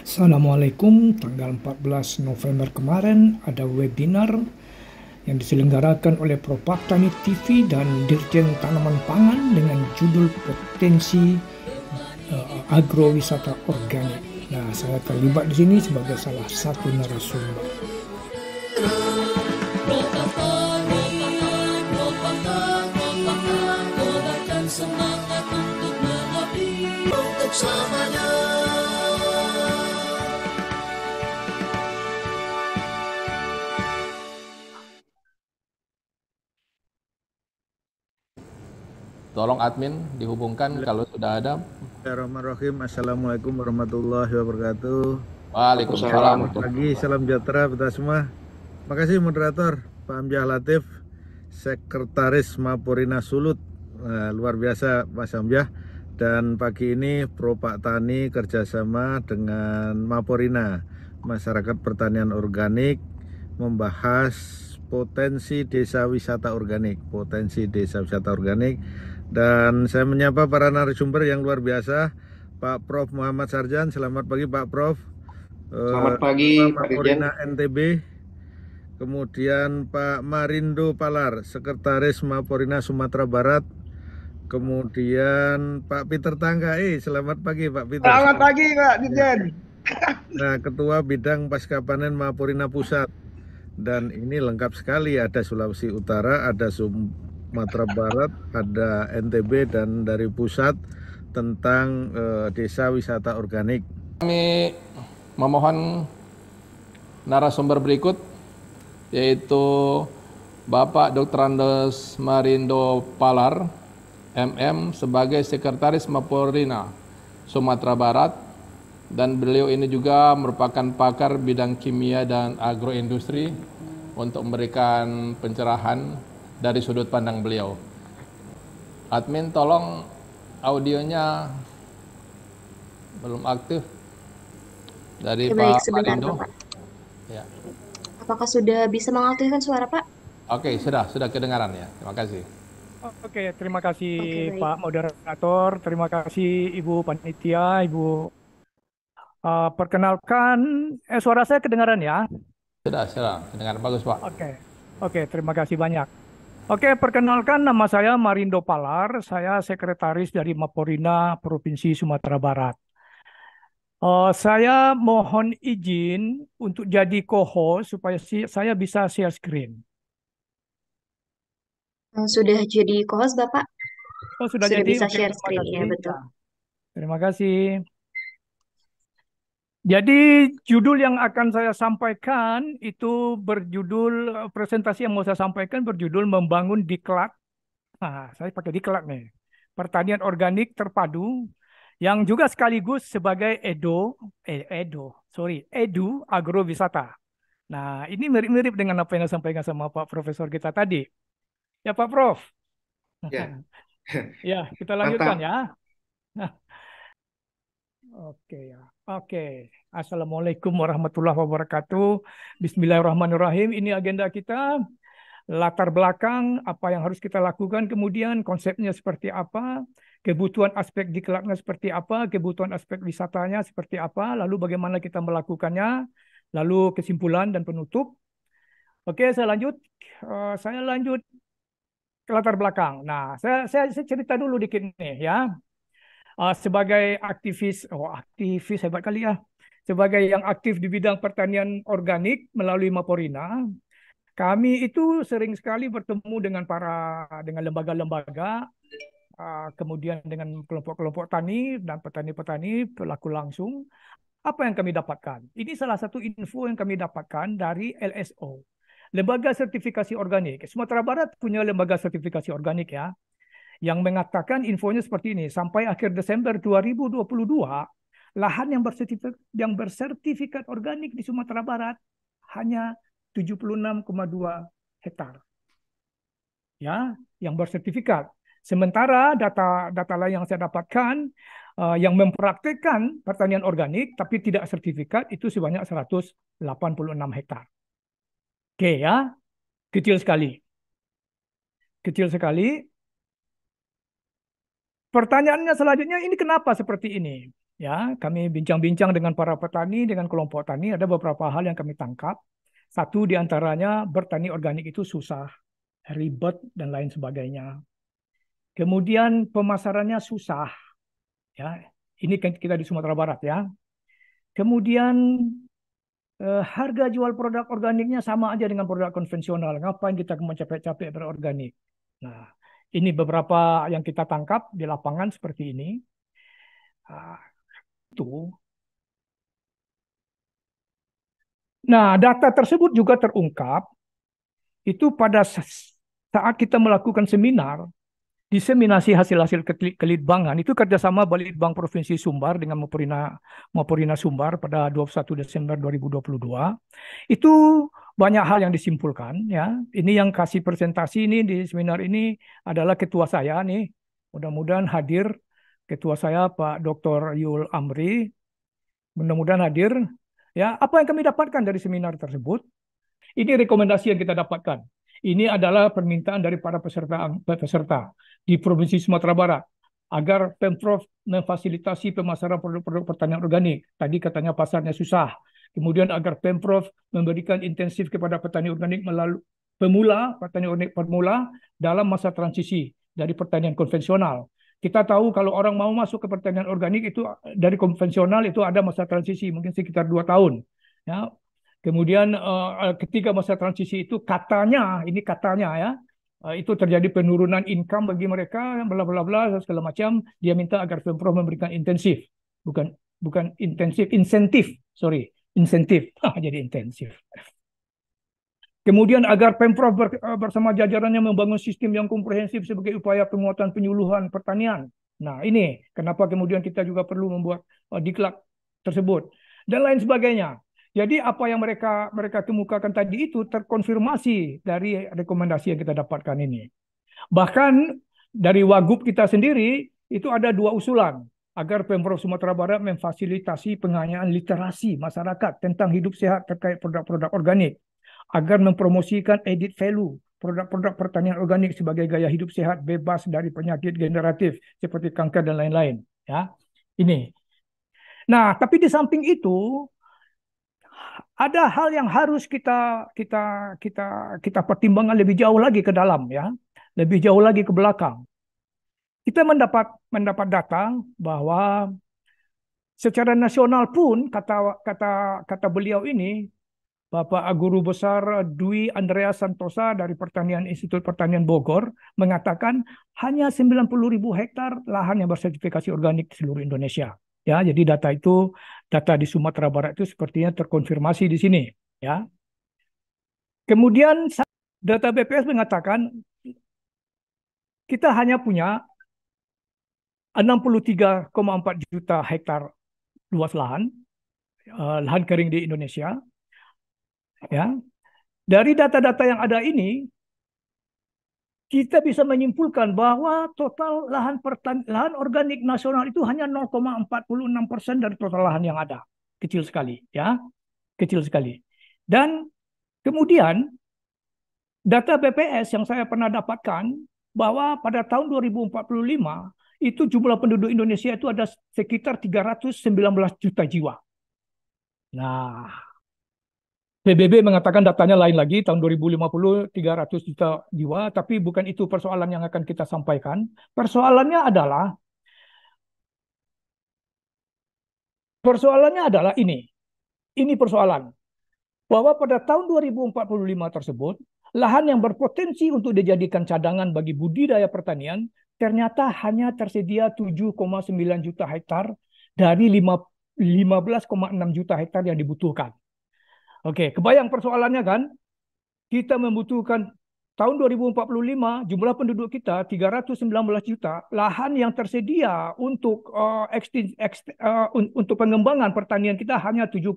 Assalamualaikum, tanggal 14 November kemarin ada webinar yang diselenggarakan oleh Propaktani TV dan Dirjen Tanaman Pangan dengan judul Potensi uh, Agrowisata Organik. Nah, saya terlibat di sini sebagai salah satu narasumber. Semangat untuk mengabdi untuk Tolong admin dihubungkan iya. kalau sudah ada. Bismillahirrahmanirrahim. Assalamualaikum warahmatullahi wabarakatuh. Waalaikumsalam. Pagi, salam sejahtera kita semua. Terima moderator Pak Amjah Latif, Sekretaris Mapurina Sulut. Nah, luar biasa Mas Amjah. Dan pagi ini Pro Pak Tani kerjasama dengan Mapurina, Masyarakat Pertanian Organik, membahas potensi desa wisata organik, potensi desa wisata organik dan saya menyapa para narasumber yang luar biasa, Pak Prof. Muhammad Sarjan. Selamat pagi Pak Prof. Eh, selamat pagi Pak Dirjen. NTB. Kemudian Pak Marindo Palar, Sekretaris Maporina Sumatera Barat. Kemudian Pak Peter Tangga. Eh, selamat pagi Pak Peter. Selamat pagi Pak Dirjen. Ya. Nah, Ketua Bidang Pasca Panen Maporina Pusat dan ini lengkap sekali ada Sulawesi Utara, ada Sum Sumatera Barat, ada NTB dan dari pusat tentang eh, desa wisata organik. Kami memohon narasumber berikut yaitu Bapak Dr. Andes Marindo Palar, MM sebagai Sekretaris Mapolrina Sumatera Barat dan beliau ini juga merupakan pakar bidang kimia dan agroindustri untuk memberikan pencerahan dari sudut pandang beliau. Admin tolong audionya belum aktif dari Baik, Pak Marindo. Ya. Apakah sudah bisa mengaktifkan suara Pak? Oke, okay, sudah, sudah kedengaran ya. Terima kasih. Oke, okay, terima kasih okay, Pak Moderator, terima kasih Ibu Panitia, Ibu. Uh, perkenalkan, eh, suara saya kedengaran ya? Sudah, sudah, kedengaran bagus Pak. Oke, okay. oke, okay, terima kasih banyak. Oke, perkenalkan nama saya Marindo Palar. Saya sekretaris dari Maporina Provinsi Sumatera Barat. Uh, saya mohon izin untuk jadi co-host supaya si, saya bisa share screen. Eh, sudah jadi co-host Bapak? Oh, sudah, sudah jadi. bisa share screen, ya betul. Terima kasih. Jadi judul yang akan saya sampaikan itu berjudul presentasi yang mau saya sampaikan berjudul membangun diklat. Nah, saya pakai diklat nih. Pertanian organik terpadu yang juga sekaligus sebagai edo eh, edo sorry edu agrowisata. Nah, ini mirip-mirip dengan apa yang saya sampaikan sama Pak Profesor kita tadi. Ya Pak Prof. Ya. ya, kita lanjutkan Mata. ya. Nah. Oke okay, ya. Oke, Assalamualaikum warahmatullahi wabarakatuh. Bismillahirrahmanirrahim. Ini agenda kita, latar belakang, apa yang harus kita lakukan, kemudian konsepnya seperti apa, kebutuhan aspek di kelaknya seperti apa, kebutuhan aspek wisatanya seperti apa, lalu bagaimana kita melakukannya, lalu kesimpulan dan penutup. Oke, saya lanjut. Uh, saya lanjut ke latar belakang. Nah, saya, saya, saya cerita dulu dikit nih ya uh, sebagai aktivis, oh aktivis hebat kali ya, sebagai yang aktif di bidang pertanian organik melalui Maporina, kami itu sering sekali bertemu dengan para dengan lembaga-lembaga, uh, kemudian dengan kelompok-kelompok tani dan petani-petani pelaku langsung. Apa yang kami dapatkan? Ini salah satu info yang kami dapatkan dari LSO. Lembaga Sertifikasi Organik. Sumatera Barat punya lembaga sertifikasi organik ya yang mengatakan infonya seperti ini sampai akhir Desember 2022 lahan yang bersertifikat yang bersertifikat organik di Sumatera Barat hanya 76,2 hektar. Ya, yang bersertifikat. Sementara data data lain yang saya dapatkan uh, yang mempraktekkan pertanian organik tapi tidak sertifikat itu sebanyak 186 hektar. Oke ya, kecil sekali. Kecil sekali Pertanyaannya selanjutnya ini kenapa seperti ini? Ya, kami bincang-bincang dengan para petani, dengan kelompok tani, ada beberapa hal yang kami tangkap. Satu di antaranya bertani organik itu susah, ribet dan lain sebagainya. Kemudian pemasarannya susah. Ya, ini kan kita di Sumatera Barat ya. Kemudian eh, harga jual produk organiknya sama aja dengan produk konvensional. Ngapain kita mencapai capek-capek berorganik? Nah, ini beberapa yang kita tangkap di lapangan seperti ini. Ah, nah, data tersebut juga terungkap itu pada saat kita melakukan seminar diseminasi hasil-hasil kelitbangan itu kerjasama Balitbang Provinsi Sumbar dengan Mopurina, Mopurina Sumbar pada 21 Desember 2022 itu banyak hal yang disimpulkan ya ini yang kasih presentasi ini di seminar ini adalah ketua saya nih mudah-mudahan hadir ketua saya Pak Dr. Yul Amri mudah-mudahan hadir ya apa yang kami dapatkan dari seminar tersebut ini rekomendasi yang kita dapatkan ini adalah permintaan dari para peserta peserta di Provinsi Sumatera Barat agar Pemprov memfasilitasi pemasaran produk-produk pertanian organik. Tadi katanya pasarnya susah. Kemudian agar Pemprov memberikan intensif kepada petani organik melalui pemula, petani organik pemula dalam masa transisi dari pertanian konvensional. Kita tahu kalau orang mau masuk ke pertanian organik itu dari konvensional itu ada masa transisi mungkin sekitar dua tahun. Ya, Kemudian uh, ketika masa transisi itu katanya, ini katanya ya, uh, itu terjadi penurunan income bagi mereka, bla bla bla segala macam. Dia minta agar pemprov memberikan intensif, bukan bukan intensif, insentif, sorry, insentif. Ah, jadi intensif. Kemudian agar pemprov ber, bersama jajarannya membangun sistem yang komprehensif sebagai upaya penguatan penyuluhan pertanian. Nah ini kenapa kemudian kita juga perlu membuat uh, diklat tersebut dan lain sebagainya. Jadi apa yang mereka mereka kemukakan tadi itu terkonfirmasi dari rekomendasi yang kita dapatkan ini. Bahkan dari Wagub kita sendiri itu ada dua usulan agar Pemprov Sumatera Barat memfasilitasi pengayaan literasi masyarakat tentang hidup sehat terkait produk-produk organik agar mempromosikan edit value produk-produk pertanian organik sebagai gaya hidup sehat bebas dari penyakit generatif seperti kanker dan lain-lain ya ini nah tapi di samping itu ada hal yang harus kita kita kita kita pertimbangkan lebih jauh lagi ke dalam ya, lebih jauh lagi ke belakang. Kita mendapat mendapat data bahwa secara nasional pun kata kata kata beliau ini Bapak Guru Besar Dwi Andrea Santosa dari Pertanian Institut Pertanian Bogor mengatakan hanya 90.000 hektar lahan yang bersertifikasi organik di seluruh Indonesia. Ya, jadi data itu data di Sumatera Barat itu sepertinya terkonfirmasi di sini ya. Kemudian data BPS mengatakan kita hanya punya 63,4 juta hektar luas lahan eh, lahan kering di Indonesia ya. Dari data-data yang ada ini kita bisa menyimpulkan bahwa total lahan lahan organik nasional itu hanya 0,46 dari total lahan yang ada, kecil sekali, ya, kecil sekali. Dan kemudian data BPS yang saya pernah dapatkan bahwa pada tahun 2045 itu jumlah penduduk Indonesia itu ada sekitar 319 juta jiwa. Nah, PBB mengatakan datanya lain lagi tahun 2050 300 juta jiwa, tapi bukan itu persoalan yang akan kita sampaikan. Persoalannya adalah persoalannya adalah ini. Ini persoalan bahwa pada tahun 2045 tersebut lahan yang berpotensi untuk dijadikan cadangan bagi budidaya pertanian ternyata hanya tersedia 7,9 juta hektar dari 15,6 juta hektar yang dibutuhkan. Oke, kebayang persoalannya kan? Kita membutuhkan tahun 2045 jumlah penduduk kita 319 juta, lahan yang tersedia untuk uh, eh, ekstin, ekst, uh, untuk pengembangan pertanian kita hanya 7,9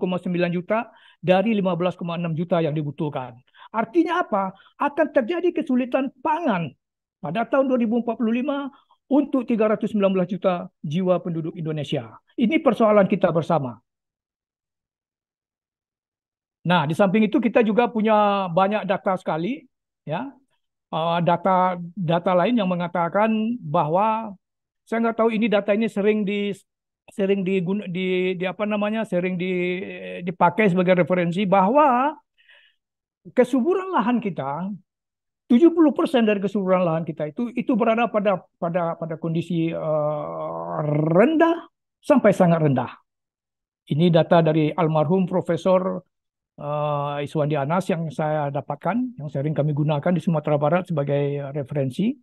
juta dari 15,6 juta yang dibutuhkan. Artinya apa? Akan terjadi kesulitan pangan pada tahun 2045 untuk 319 juta jiwa penduduk Indonesia. Ini persoalan kita bersama. Nah, di samping itu kita juga punya banyak data sekali, ya, eh, data data lain yang mengatakan bahwa saya nggak tahu ini data ini sering di sering di, di, di apa namanya sering di, dipakai sebagai referensi bahwa kesuburan lahan kita 70% dari kesuburan lahan kita itu itu berada pada pada pada kondisi uh, rendah sampai sangat rendah. Ini data dari almarhum Profesor uh, eh, Iswandi Anas yang saya dapatkan, yang sering kami gunakan di Sumatera Barat sebagai referensi.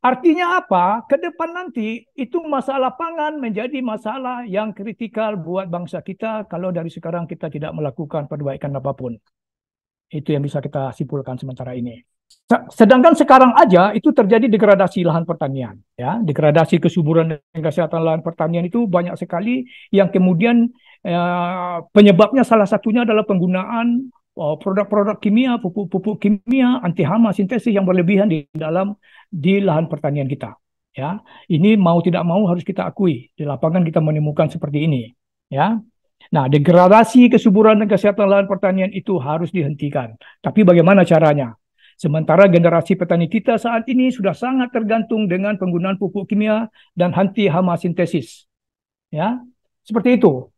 Artinya apa? Ke depan nanti itu masalah pangan menjadi masalah yang kritikal buat bangsa kita kalau dari sekarang kita tidak melakukan perbaikan apapun. Itu yang bisa kita simpulkan sementara ini. Sedangkan sekarang aja itu terjadi degradasi lahan pertanian, ya, degradasi kesuburan dan kesehatan lahan pertanian itu banyak sekali yang kemudian Eh, penyebabnya salah satunya adalah penggunaan oh, produk-produk uh, kimia, pupuk-pupuk kimia anti hama sintesis yang berlebihan di dalam di lahan pertanian kita. Ya, ini mau tidak mau harus kita akui di lapangan kita menemukan seperti ini. Ya, nah degradasi kesuburan dan kesehatan lahan pertanian itu harus dihentikan. Tapi bagaimana caranya? Sementara generasi petani kita saat ini sudah sangat tergantung dengan penggunaan pupuk kimia dan anti hama sintesis. Ya, seperti itu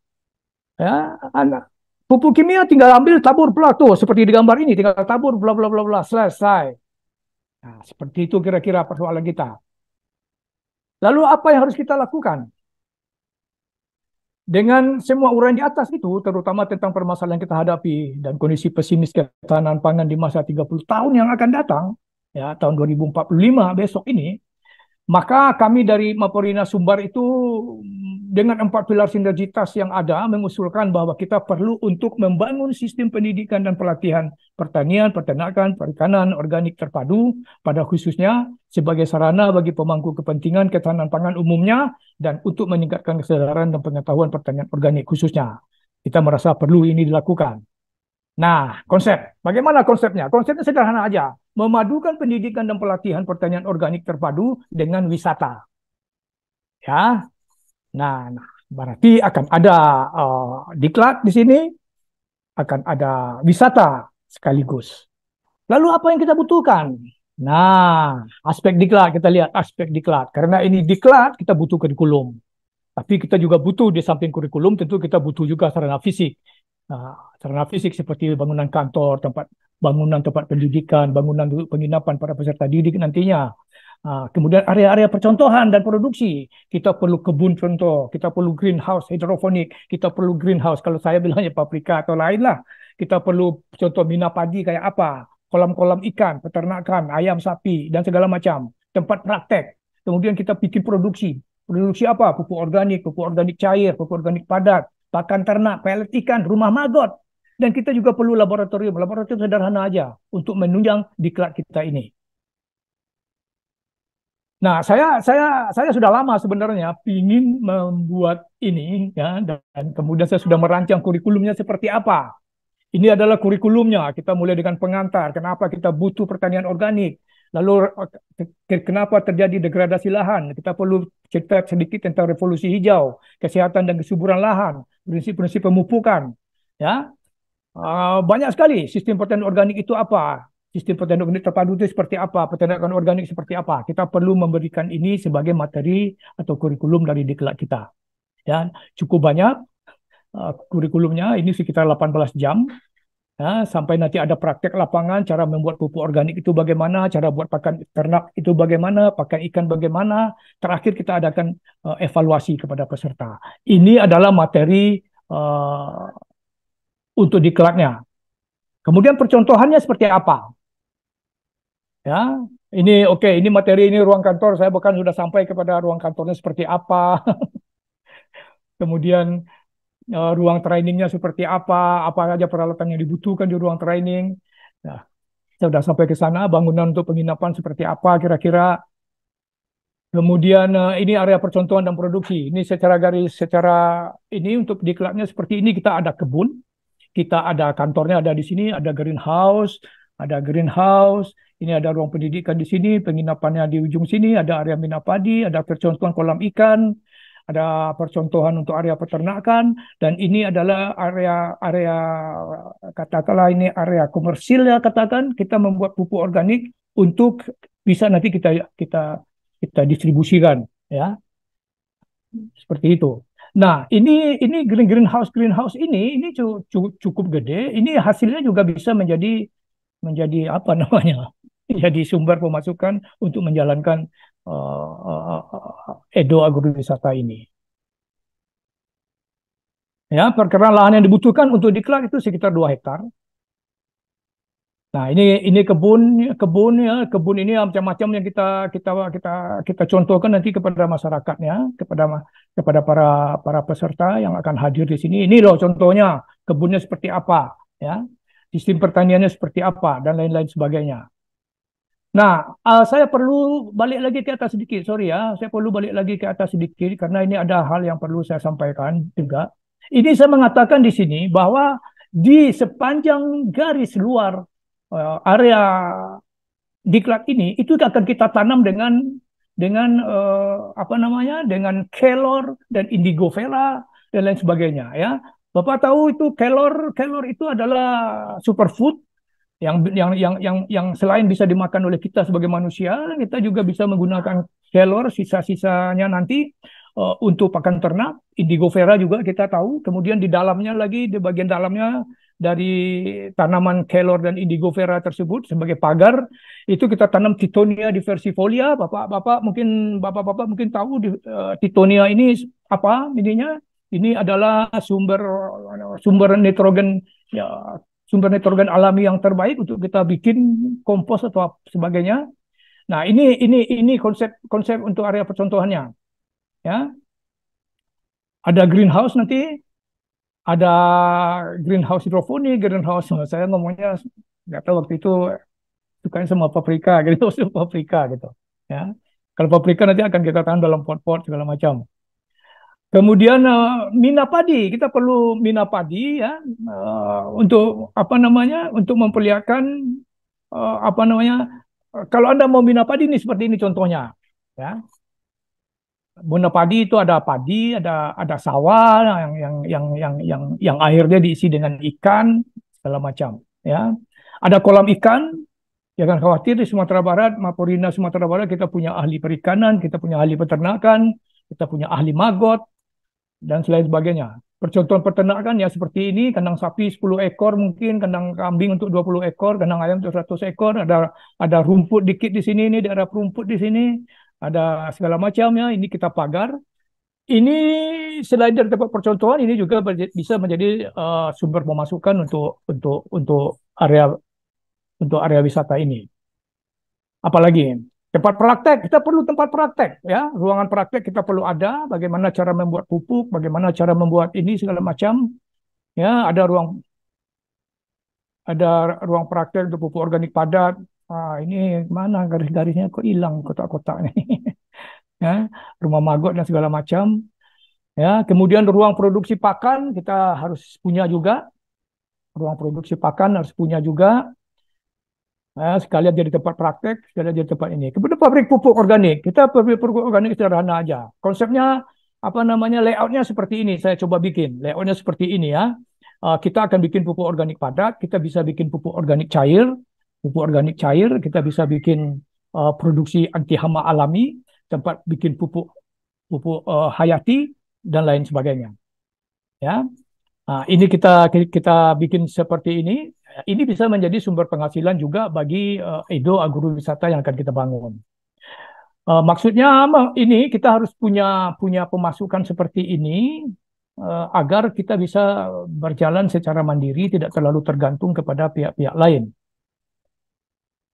ya anak pupuk kimia tinggal ambil tabur pula tuh seperti di gambar ini tinggal tabur bla bla bla bla selesai nah, seperti itu kira-kira persoalan kita lalu apa yang harus kita lakukan dengan semua uraian di atas itu, terutama tentang permasalahan yang kita hadapi dan kondisi pesimis ketahanan pangan di masa 30 tahun yang akan datang, ya tahun 2045 besok ini, maka kami dari Maporina Sumbar itu dengan empat pilar sinergitas yang ada mengusulkan bahwa kita perlu untuk membangun sistem pendidikan dan pelatihan pertanian, peternakan, perikanan, organik terpadu pada khususnya sebagai sarana bagi pemangku kepentingan ketahanan pangan umumnya dan untuk meningkatkan kesadaran dan pengetahuan pertanian organik khususnya. Kita merasa perlu ini dilakukan. Nah, konsep. Bagaimana konsepnya? Konsepnya sederhana aja. Memadukan pendidikan dan pelatihan pertanian organik terpadu dengan wisata. Ya, Nah, nah berarti akan ada uh, diklat di sini, akan ada wisata sekaligus. Lalu apa yang kita butuhkan? Nah, aspek diklat kita lihat aspek diklat. Karena ini diklat kita butuh kurikulum. Tapi kita juga butuh di samping kurikulum tentu kita butuh juga sarana fisik. Nah, sarana fisik seperti bangunan kantor, tempat bangunan tempat pendidikan, bangunan untuk penginapan para peserta didik nantinya. Ah, kemudian area-area percontohan dan produksi. Kita perlu kebun contoh, kita perlu greenhouse hidroponik, kita perlu greenhouse kalau saya bilangnya paprika atau lainlah Kita perlu contoh bina padi kayak apa, kolam-kolam ikan, peternakan, ayam, sapi, dan segala macam. Tempat praktek. Kemudian kita bikin produksi. Produksi apa? Pupuk organik, pupuk organik cair, pupuk organik padat, pakan ternak, pelet ikan, rumah maggot. Dan kita juga perlu laboratorium. Laboratorium sederhana aja untuk menunjang diklat kita ini. Nah, saya saya saya sudah lama sebenarnya ingin membuat ini ya dan kemudian saya sudah merancang kurikulumnya seperti apa. Ini adalah kurikulumnya. Kita mulai dengan pengantar. Kenapa kita butuh pertanian organik? Lalu kenapa terjadi degradasi lahan? Kita perlu cerita sedikit tentang revolusi hijau, kesehatan dan kesuburan lahan, prinsip-prinsip pemupukan. Ya, uh, banyak sekali sistem pertanian organik itu apa? sistem pertanian organik terpadu itu seperti apa, Pertanian organik seperti apa. Kita perlu memberikan ini sebagai materi atau kurikulum dari diklat kita. Dan cukup banyak uh, kurikulumnya, ini sekitar 18 jam. Ya, sampai nanti ada praktek lapangan, cara membuat pupuk organik itu bagaimana, cara buat pakan ternak itu bagaimana, pakan ikan bagaimana. Terakhir kita adakan uh, evaluasi kepada peserta. Ini adalah materi uh, untuk diklatnya. Kemudian percontohannya seperti apa? Ya, ini oke, okay, ini materi ini ruang kantor. Saya bahkan sudah sampai kepada ruang kantornya seperti apa. Kemudian uh, ruang trainingnya seperti apa, apa aja peralatan yang dibutuhkan di ruang training. Nah, saya sudah sampai ke sana, bangunan untuk penginapan seperti apa kira-kira. Kemudian uh, ini area percontohan dan produksi. Ini secara garis, secara ini untuk diklatnya seperti ini kita ada kebun, kita ada kantornya ada di sini, ada greenhouse, ada greenhouse, ini ada ruang pendidikan di sini, penginapannya di ujung sini, ada area minapadi, ada percontohan kolam ikan, ada percontohan untuk area peternakan, dan ini adalah area area katakanlah ini area komersil ya katakan kita membuat pupuk organik untuk bisa nanti kita kita kita distribusikan ya seperti itu. Nah, ini ini green greenhouse greenhouse ini ini cukup, cukup gede. Ini hasilnya juga bisa menjadi menjadi apa namanya? jadi sumber pemasukan untuk menjalankan uh, uh, Edo agrowisata ini. Ya, perkara lahan yang dibutuhkan untuk diklat itu sekitar 2 hektar. Nah, ini ini kebun kebun ya, kebun ini macam-macam yang kita kita kita kita contohkan nanti kepada masyarakatnya, kepada kepada para para peserta yang akan hadir di sini. Ini loh contohnya, kebunnya seperti apa, ya. Sistem pertaniannya seperti apa dan lain-lain sebagainya. Nah, uh, saya perlu balik lagi ke atas sedikit. Sorry ya, saya perlu balik lagi ke atas sedikit karena ini ada hal yang perlu saya sampaikan juga. Ini saya mengatakan di sini bahwa di sepanjang garis luar uh, area diklat ini itu akan kita tanam dengan dengan uh, apa namanya dengan kelor dan indigo vera dan lain sebagainya ya. Bapak tahu itu kelor kelor itu adalah superfood yang yang yang yang yang selain bisa dimakan oleh kita sebagai manusia, kita juga bisa menggunakan kelor sisa-sisanya nanti uh, untuk pakan ternak, indigo vera juga kita tahu. Kemudian di dalamnya lagi di bagian dalamnya dari tanaman kelor dan indigo vera tersebut sebagai pagar itu kita tanam titonia diversifolia. Bapak-bapak mungkin bapak-bapak mungkin tahu di, uh, titonia ini apa ininya? Ini adalah sumber sumber nitrogen ya, sumber nitrogen alami yang terbaik untuk kita bikin kompos atau sebagainya. Nah, ini ini ini konsep-konsep untuk area percontohannya. Ya. Ada greenhouse nanti, ada greenhouse hidroponik, greenhouse saya ngomongnya nggak tahu waktu itu sukanya sama paprika, greenhouse paprika gitu. Ya. Kalau paprika nanti akan kita tanam dalam pot-pot segala macam. Kemudian uh, eh, mina padi, kita perlu mina padi ya uh, untuk apa namanya untuk memperlihatkan uh, apa namanya kalau anda mau mina padi ini seperti ini contohnya ya. Mina padi itu ada padi, ada ada sawah nah, yang yang yang yang yang yang akhirnya diisi dengan ikan segala macam ya. Ada kolam ikan, jangan ya khawatir di Sumatera Barat, Mapurina Sumatera Barat kita punya ahli perikanan, kita punya ahli peternakan, kita punya ahli magot, dan selain sebagainya. Percontohan peternakan ya seperti ini, kandang sapi 10 ekor mungkin, kandang kambing untuk 20 ekor, kandang ayam untuk 100 ekor, ada ada rumput dikit di sini, ini daerah rumput di sini, ada segala macamnya, ini kita pagar. Ini selain dari tempat percontohan, ini juga bisa menjadi uh, sumber pemasukan untuk untuk untuk area untuk area wisata ini. Apalagi Tempat praktek, kita perlu tempat praktek, ya. Ruangan praktek kita perlu ada. Bagaimana cara membuat pupuk, bagaimana cara membuat ini segala macam. Ya, ada ruang ada ruang praktek untuk pupuk organik padat. Ah, ini mana garis-garisnya kok hilang kotak kotak ini ya, rumah magot dan segala macam. Ya, kemudian ruang produksi pakan kita harus punya juga. Ruang produksi pakan harus punya juga Nah, sekalian jadi tempat praktek, sekalian jadi tempat ini. Kemudian pabrik pupuk organik. Kita pabrik pupuk organik sederhana aja. Konsepnya apa namanya layoutnya seperti ini. Saya coba bikin layoutnya seperti ini ya. Eh, kita akan bikin pupuk organik padat. Kita bisa bikin pupuk organik cair, pupuk organik cair. Kita bisa bikin uh, produksi anti hama alami, tempat bikin pupuk pupuk uh, hayati dan lain sebagainya. Ya, nah, ini kita kita bikin seperti ini ini bisa menjadi sumber penghasilan juga bagi uh, Edo agrowisata yang akan kita bangun. Uh, maksudnya ini kita harus punya punya pemasukan seperti ini uh, agar kita bisa berjalan secara mandiri tidak terlalu tergantung kepada pihak-pihak lain.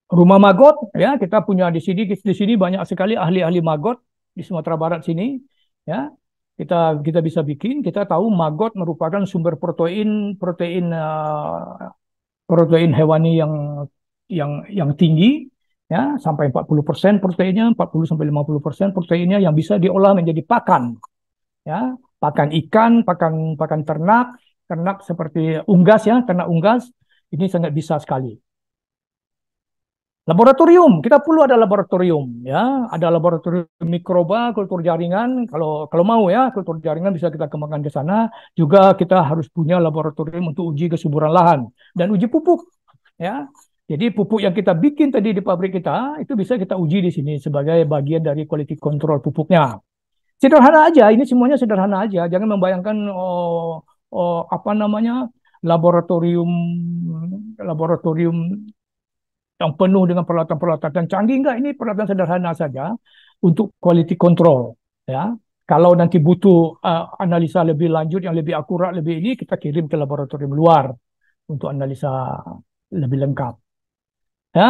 Rumah magot ya kita punya di sini di sini banyak sekali ahli-ahli magot di Sumatera Barat sini ya kita kita bisa bikin kita tahu magot merupakan sumber protein protein protein hewani yang yang yang tinggi ya sampai 40% persen proteinnya 40 sampai 50% persen proteinnya yang bisa diolah menjadi pakan. Ya, pakan ikan, pakan pakan ternak, ternak seperti unggas ya, ternak unggas ini sangat bisa sekali. Laboratorium, kita perlu ada laboratorium ya, ada laboratorium mikroba, kultur jaringan. Kalau kalau mau ya, kultur jaringan bisa kita kembangkan ke sana. Juga kita harus punya laboratorium untuk uji kesuburan lahan dan uji pupuk ya. Jadi pupuk yang kita bikin tadi di pabrik kita itu bisa kita uji di sini sebagai bagian dari quality control pupuknya. Sederhana aja, ini semuanya sederhana aja. Jangan membayangkan oh, oh apa namanya laboratorium laboratorium yang penuh dengan peralatan-peralatan canggih enggak ini peralatan sederhana saja untuk quality control ya kalau nanti butuh uh, analisa lebih lanjut yang lebih akurat lebih ini kita kirim ke laboratorium luar untuk analisa lebih lengkap ya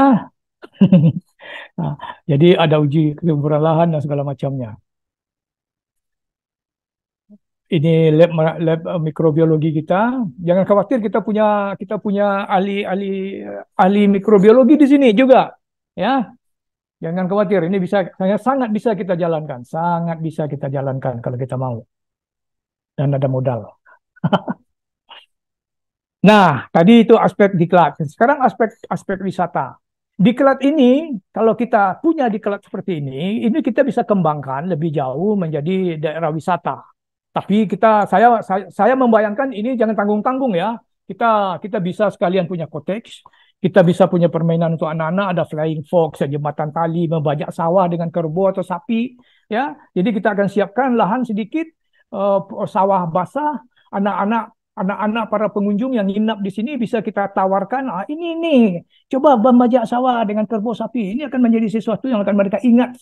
nah, jadi ada uji kesuburan lahan dan segala macamnya ini lab lab eh, mikrobiologi kita. Jangan khawatir kita punya kita punya ahli ahli ahli mikrobiologi di sini juga, ya. Jangan khawatir, ini bisa sangat sangat bisa kita jalankan, sangat bisa kita jalankan kalau kita mau dan ada modal. nah, tadi itu aspek diklat. Sekarang aspek aspek wisata. Diklat ini, kalau kita punya diklat seperti ini, ini kita bisa kembangkan lebih jauh menjadi daerah wisata tapi kita saya saya, saya membayangkan ini jangan tanggung-tanggung ya. Kita kita bisa sekalian punya kotex, kita bisa punya permainan untuk anak-anak ada flying fox, jembatan tali, membajak sawah dengan kerbau atau sapi ya. Jadi kita akan siapkan lahan sedikit uh, sawah basah, anak-anak anak-anak para pengunjung yang nginap di sini bisa kita tawarkan ah ini nih coba membajak sawah dengan kerbau sapi ini akan menjadi sesuatu yang akan mereka ingat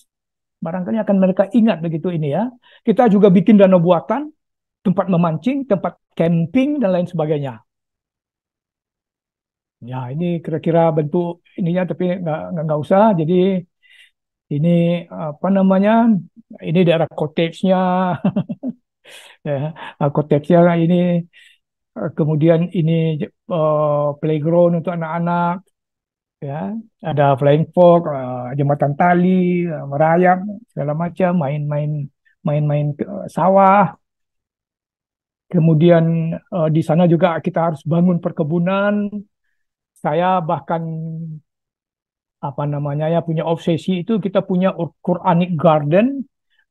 Barangkali akan mereka ingat begitu ini ya. Kita juga bikin danau buatan, tempat memancing, tempat camping dan lain sebagainya. Ya ini kira-kira bentuk ininya tapi nggak nggak usah. Jadi ini apa namanya? Ini daerah cottage-nya. ya, cottage-nya ini eh, kemudian ini uh, playground untuk anak-anak, ya ada flying fox uh, eh, jembatan tali uh, merayap segala macam main-main main-main uh, sawah kemudian uh, di sana juga kita harus bangun perkebunan saya bahkan apa namanya ya punya obsesi itu kita punya Quranic garden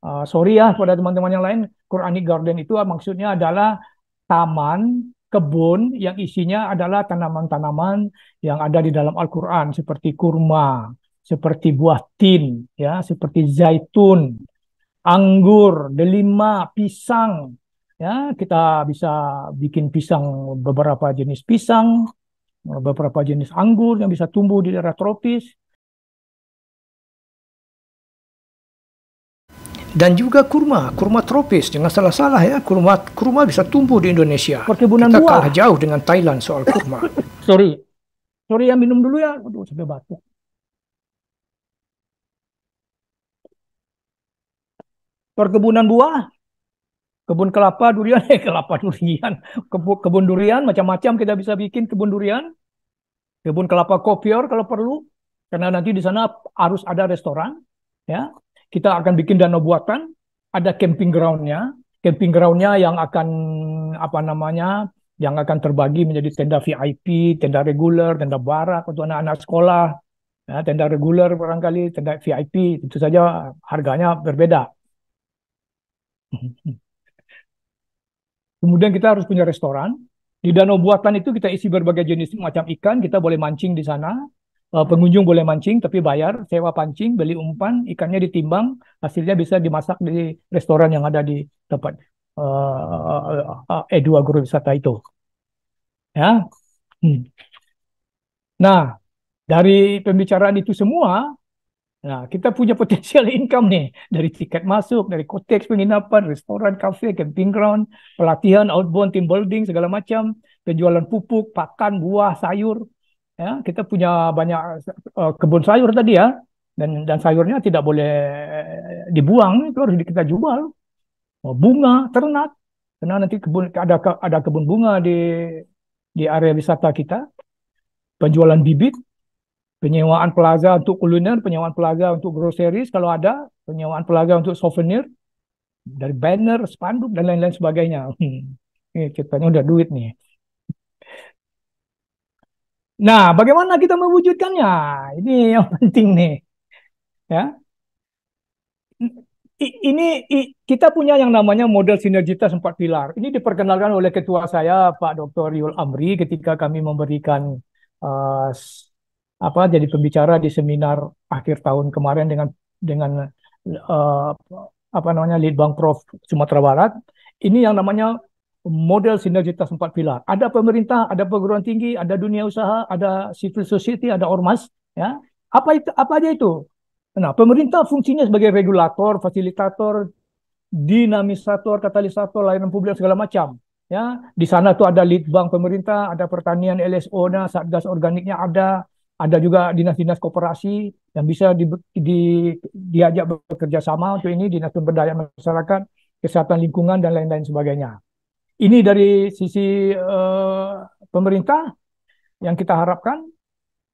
uh, sorry ya pada teman-teman yang lain Quranic garden itu maksudnya adalah taman kebun yang isinya adalah tanaman-tanaman yang ada di dalam Al-Qur'an seperti kurma, seperti buah tin, ya, seperti zaitun, anggur, delima, pisang. Ya, kita bisa bikin pisang beberapa jenis pisang, beberapa jenis anggur yang bisa tumbuh di daerah tropis. dan juga kurma, kurma tropis. Jangan salah-salah ya, kurma kurma bisa tumbuh di Indonesia. Perkebunan Kita buah. kalah jauh dengan Thailand soal kurma. Sorry. Sorry ya minum dulu ya. Aduh, sampai batuk. Perkebunan buah, kebun kelapa durian, eh kelapa durian, kebun, kebun durian macam-macam kita bisa bikin kebun durian, kebun kelapa kopior kalau perlu, karena nanti di sana harus ada restoran, ya kita akan bikin danau buatan, ada camping groundnya, camping groundnya yang akan apa namanya yang akan terbagi menjadi tenda VIP, tenda reguler, tenda barak untuk anak-anak sekolah, ya, tenda reguler barangkali, tenda VIP, itu saja harganya berbeda. Kemudian kita harus punya restoran. Di danau buatan itu kita isi berbagai jenis macam ikan, kita boleh mancing di sana. Eh, pengunjung boleh mancing tapi bayar sewa pancing beli umpan ikannya ditimbang hasilnya bisa dimasak di restoran yang ada di tempat uh, uh, uh, wisata itu ya hmm. nah dari pembicaraan itu semua Nah, kita punya potensial income nih dari tiket masuk, dari koteks penginapan, restoran, kafe, camping ground, pelatihan, outbound, team building, segala macam, penjualan pupuk, pakan, buah, sayur, ya kita punya banyak uh, kebun sayur tadi ya dan dan sayurnya tidak boleh dibuang itu harus kita jual oh, bunga ternak karena nanti kebun ada ada kebun bunga di di area wisata kita penjualan bibit penyewaan pelaga untuk kuliner penyewaan pelaga untuk groceries kalau ada penyewaan pelaga untuk souvenir dari banner spanduk dan lain-lain sebagainya ini ceritanya udah duit nih Nah, bagaimana kita mewujudkannya? Ini yang penting nih. Ya. ini kita punya yang namanya model sinergitas empat pilar. Ini diperkenalkan oleh ketua saya Pak Dr. Yul Amri ketika kami memberikan uh, apa jadi pembicara di seminar akhir tahun kemarin dengan dengan uh, apa namanya Litbang Prof Sumatera Barat. Ini yang namanya model sinergitas empat pilar. Ada pemerintah, ada perguruan tinggi, ada dunia usaha, ada civil society, ada ormas, ya. Apa itu apa aja itu? Nah, pemerintah fungsinya sebagai regulator, fasilitator, dinamisator, katalisator layanan publik segala macam. Ya, di sana tuh ada litbang pemerintah, ada pertanian LSO-nya, satgas organiknya ada, ada juga dinas-dinas koperasi yang bisa di, di, diajak bekerja sama untuk ini dinas pemberdayaan masyarakat, kesehatan lingkungan dan lain-lain sebagainya. Ini dari sisi uh, pemerintah yang kita harapkan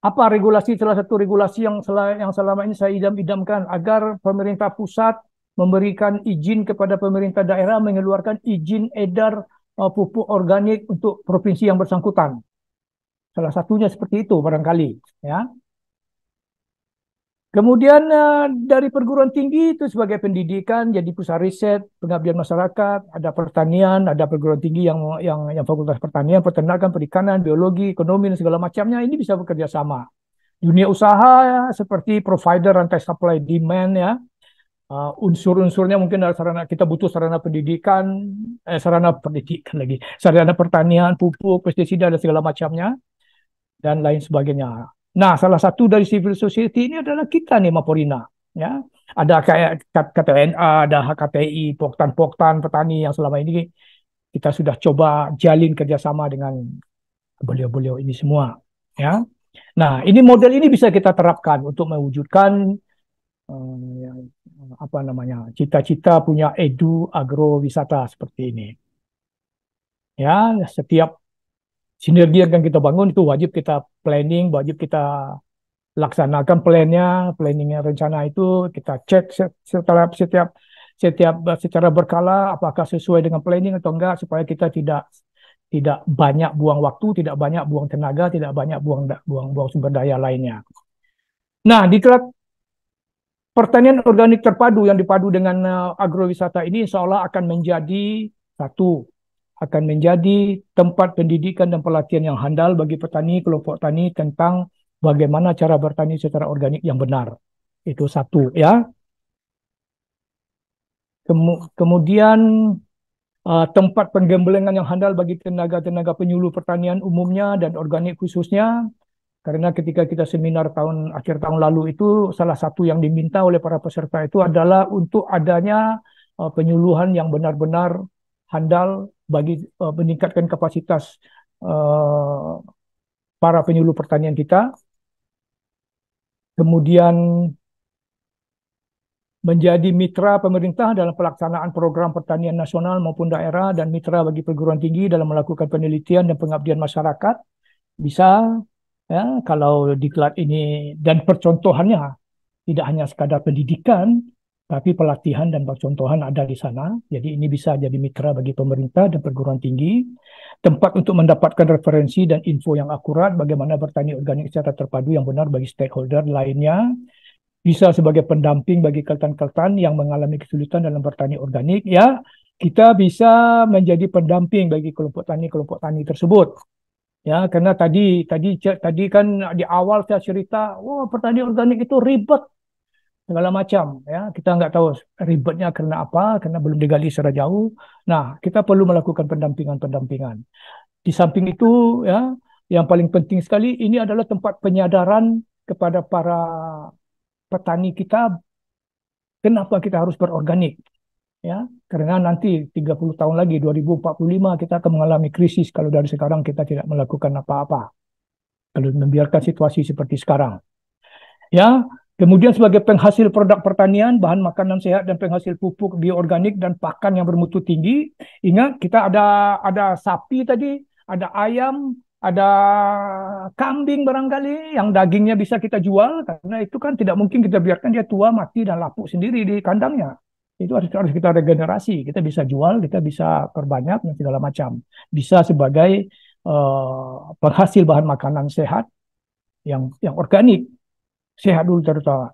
apa regulasi salah satu regulasi yang sel yang selama ini saya idam-idamkan agar pemerintah pusat memberikan izin kepada pemerintah daerah mengeluarkan izin edar uh, pupuk organik untuk provinsi yang bersangkutan. Salah satunya seperti itu barangkali ya. Kemudian eh, dari perguruan tinggi itu sebagai pendidikan jadi pusat riset pengabdian masyarakat, ada pertanian, ada perguruan tinggi yang yang yang fakultas pertanian, peternakan, perikanan, biologi, ekonomi dan segala macamnya ini bisa bekerja sama. Dunia usaha ya, seperti provider rantai supply demand ya. Uh, unsur-unsurnya mungkin ada sarana kita butuh sarana pendidikan, eh, sarana pendidikan lagi, sarana pertanian, pupuk, pestisida dan segala macamnya dan lain sebagainya. Nah, salah satu dari civil society ini adalah kita nih Maporina, ya. Ada kayak KTNA, ada HKTI, poktan-poktan petani yang selama ini kita sudah coba jalin kerjasama dengan beliau-beliau ini semua, ya. Nah, ini model ini bisa kita terapkan untuk mewujudkan um, apa namanya cita-cita punya edu agrowisata seperti ini. Ya, setiap sinergi yang akan kita bangun itu wajib kita planning, wajib kita laksanakan plannya, planningnya rencana itu kita cek setelah setiap setiap secara berkala apakah sesuai dengan planning atau enggak supaya kita tidak tidak banyak buang waktu, tidak banyak buang tenaga, tidak banyak buang buang buang sumber daya lainnya. Nah, di pertanian organik terpadu yang dipadu dengan eh, agrowisata ini insya akan menjadi satu akan menjadi tempat pendidikan dan pelatihan yang handal bagi petani, kelompok tani tentang bagaimana cara bertani secara organik yang benar. Itu satu ya. kemudian uh, tempat penggembelengan yang handal bagi tenaga-tenaga penyuluh pertanian umumnya dan organik khususnya. Karena ketika kita seminar tahun akhir tahun lalu itu salah satu yang diminta oleh para peserta itu adalah untuk adanya uh, penyuluhan yang benar-benar handal bagi uh, meningkatkan kapasitas uh, para penyuluh pertanian kita, kemudian menjadi mitra pemerintah dalam pelaksanaan program pertanian nasional maupun daerah dan mitra bagi perguruan tinggi dalam melakukan penelitian dan pengabdian masyarakat bisa ya kalau diklat ini dan percontohannya tidak hanya sekadar pendidikan tapi pelatihan dan percontohan ada di sana. Jadi ini bisa jadi mitra bagi pemerintah dan perguruan tinggi. Tempat untuk mendapatkan referensi dan info yang akurat bagaimana bertani organik secara terpadu yang benar bagi stakeholder lainnya. Bisa sebagai pendamping bagi keltan-keltan yang mengalami kesulitan dalam bertani organik ya. Kita bisa menjadi pendamping bagi kelompok tani-kelompok tani tersebut. Ya, karena tadi tadi tadi kan di awal saya cerita, wah oh, pertanian organik itu ribet segala macam ya kita nggak tahu ribetnya karena apa karena belum digali secara jauh nah kita perlu melakukan pendampingan pendampingan di samping itu ya yang paling penting sekali ini adalah tempat penyadaran kepada para petani kita kenapa kita harus berorganik ya karena nanti 30 tahun lagi 2045 kita akan mengalami krisis kalau dari sekarang kita tidak melakukan apa-apa kalau membiarkan situasi seperti sekarang ya Kemudian sebagai penghasil produk pertanian, bahan makanan sehat dan penghasil pupuk bioorganik dan pakan yang bermutu tinggi. Ingat kita ada ada sapi tadi, ada ayam, ada kambing barangkali yang dagingnya bisa kita jual karena itu kan tidak mungkin kita biarkan dia tua mati dan lapuk sendiri di kandangnya. Itu harus harus kita regenerasi. Kita bisa jual, kita bisa perbanyak dan segala macam. Bisa sebagai uh, penghasil bahan makanan sehat yang yang organik sehat dulu terutama.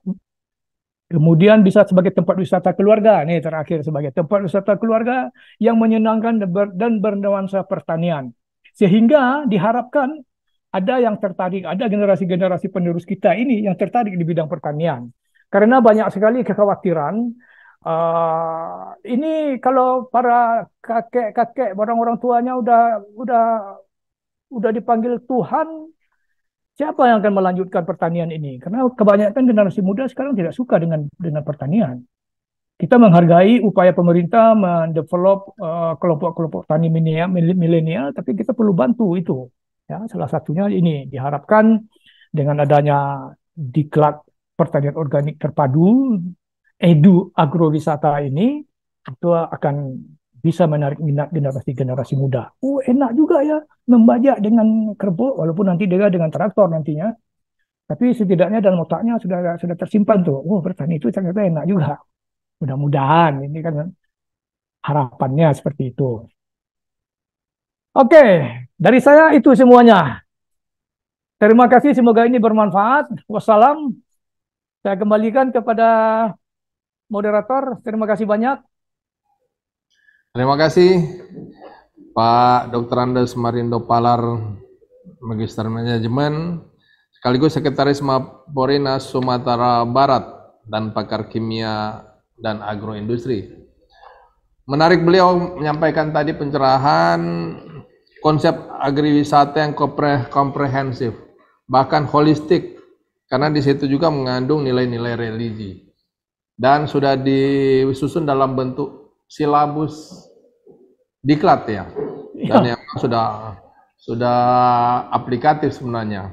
Kemudian bisa sebagai tempat wisata keluarga, Ini terakhir sebagai tempat wisata keluarga yang menyenangkan dan, dan bernuansa pertanian. Sehingga diharapkan ada yang tertarik, ada generasi-generasi penerus kita ini yang tertarik di bidang pertanian. Karena banyak sekali kekhawatiran uh, ini kalau para kakek-kakek orang-orang tuanya udah udah udah dipanggil Tuhan Siapa yang akan melanjutkan pertanian ini? Karena kebanyakan generasi muda sekarang tidak suka dengan dengan pertanian. Kita menghargai upaya pemerintah mendevelop uh, kelompok-kelompok tani milenial, tapi kita perlu bantu itu. Ya, salah satunya ini diharapkan dengan adanya diklat pertanian organik terpadu, edu agrowisata ini itu akan bisa menarik minat generasi-generasi muda. Oh enak juga ya membajak dengan kerbau walaupun nanti dia dengan traktor nantinya. Tapi setidaknya dalam otaknya sudah sudah tersimpan tuh. Oh bertani itu ternyata enak juga. Mudah-mudahan ini kan harapannya seperti itu. Oke, dari saya itu semuanya. Terima kasih, semoga ini bermanfaat. Wassalam. Saya kembalikan kepada moderator. Terima kasih banyak. Terima kasih Pak Dr. Andes Marindo Palar, Magister Manajemen, sekaligus Sekretaris Maporina Sumatera Barat dan pakar kimia dan agroindustri. Menarik beliau menyampaikan tadi pencerahan konsep agriwisata yang komprehensif, bahkan holistik, karena di situ juga mengandung nilai-nilai religi. Dan sudah disusun dalam bentuk silabus diklat ya. Dan ya. yang sudah sudah aplikatif sebenarnya.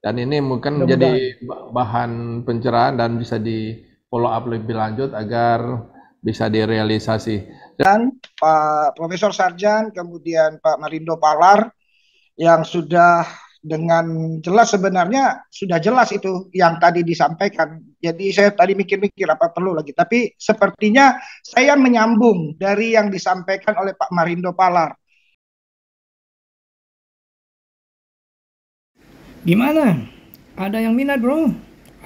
Dan ini mungkin menjadi jadi bahan pencerahan dan bisa di follow up lebih lanjut agar bisa direalisasi. Dan Pak Profesor Sarjan, kemudian Pak Marindo Palar yang sudah dengan jelas sebenarnya sudah jelas itu yang tadi disampaikan. Jadi saya tadi mikir-mikir apa perlu lagi, tapi sepertinya saya menyambung dari yang disampaikan oleh Pak Marindo Palar. Gimana? Ada yang minat, Bro?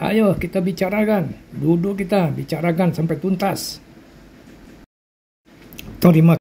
Ayo kita bicarakan. Duduk kita bicarakan sampai tuntas. Terima